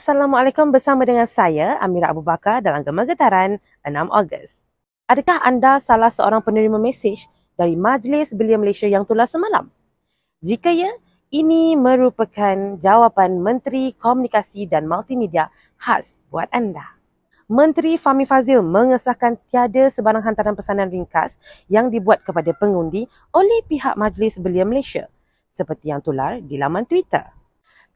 Assalamualaikum bersama dengan saya Amira Abu Bakar dalam Gemar Getaran 6 Ogos. Adakah anda salah seorang penerima mesej dari Majlis Belia Malaysia yang tular semalam? Jika ya, ini merupakan jawapan Menteri Komunikasi dan Multimedia khas buat anda. Menteri Fahmi Fazil mengesahkan tiada sebarang hantaran pesanan ringkas yang dibuat kepada pengundi oleh pihak Majlis Belia Malaysia seperti yang tular di laman Twitter.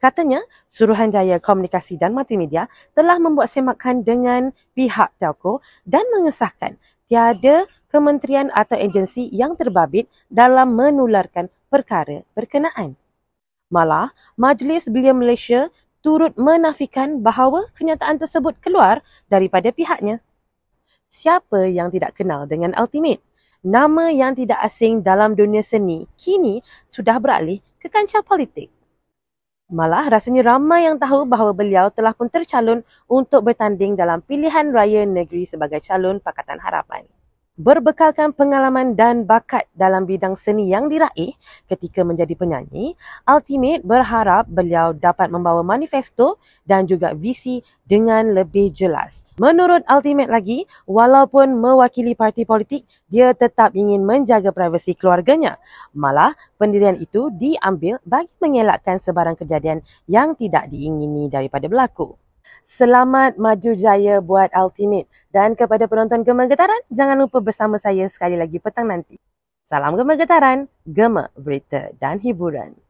Katanya, Suruhanjaya Komunikasi dan Multimedia telah membuat semakan dengan pihak telco dan mengesahkan tiada kementerian atau agensi yang terbabit dalam menularkan perkara berkenaan. Malah, Majlis Belia Malaysia turut menafikan bahawa kenyataan tersebut keluar daripada pihaknya. Siapa yang tidak kenal dengan Ultimate? Nama yang tidak asing dalam dunia seni kini sudah beralih ke kancah politik. Malah rasanya ramai yang tahu bahawa beliau telah pun tercalon untuk bertanding dalam pilihan raya negeri sebagai calon Pakatan Harapan. Berbekalkan pengalaman dan bakat dalam bidang seni yang diraih ketika menjadi penyanyi, Ultimate berharap beliau dapat membawa manifesto dan juga visi dengan lebih jelas. Menurut Ultimate lagi, walaupun mewakili parti politik, dia tetap ingin menjaga privasi keluarganya. Malah, pendirian itu diambil bagi mengelakkan sebarang kejadian yang tidak diingini daripada berlaku. Selamat maju jaya buat Ultimate dan kepada penonton Gemar Getaran jangan lupa bersama saya sekali lagi petang nanti. Salam Gemar Getaran, Gemar Berita dan Hiburan.